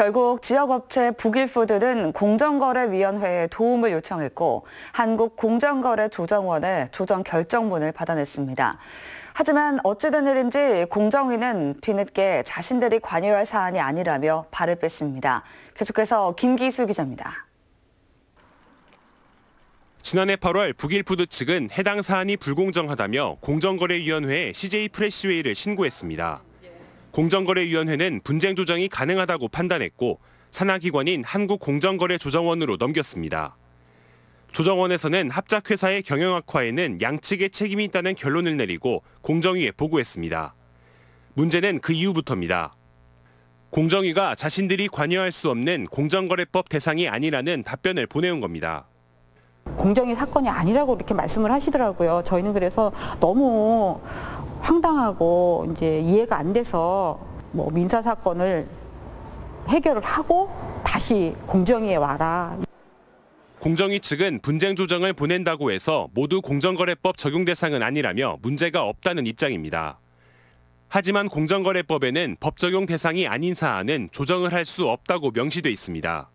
결국 지역업체 북일푸드는 공정거래위원회에 도움을 요청했고 한국공정거래조정원에 조정 결정문을 받아냈습니다. 하지만 어찌된 일인지 공정위는 뒤늦게 자신들이 관여할 사안이 아니라며 발을 뺐습니다. 계속해서 김기수 기자입니다. 지난해 8월 북일푸드 측은 해당 사안이 불공정하다며 공정거래위원회에 CJ 프레시웨이를 신고했습니다. 공정거래위원회는 분쟁 조정이 가능하다고 판단했고 산하기관인 한국공정거래조정원으로 넘겼습니다. 조정원에서는 합작회사의 경영 악화에는 양측의 책임이 있다는 결론을 내리고 공정위에 보고했습니다. 문제는 그 이후부터입니다. 공정위가 자신들이 관여할 수 없는 공정거래법 대상이 아니라는 답변을 보내온 겁니다. 공정의 사건이 아니라고 이렇게 말씀을 하시더라고요. 저희는 그래서 너무 황당하고 이제 이해가 안 돼서 뭐 민사 사건을 해결을 하고 다시 공정위에 와라. 공정위 측은 분쟁 조정을 보낸다고 해서 모두 공정거래법 적용 대상은 아니라며 문제가 없다는 입장입니다. 하지만 공정거래법에는 법 적용 대상이 아닌 사안은 조정을 할 수 없다고 명시돼 있습니다.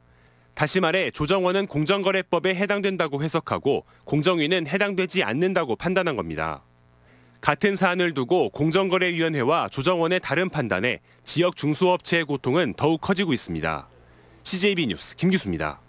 다시 말해 조정원은 공정거래법에 해당된다고 해석하고 공정위는 해당되지 않는다고 판단한 겁니다. 같은 사안을 두고 공정거래위원회와 조정원의 다른 판단에 지역 중소업체의 고통은 더욱 커지고 있습니다. CJB 뉴스 김규수입니다.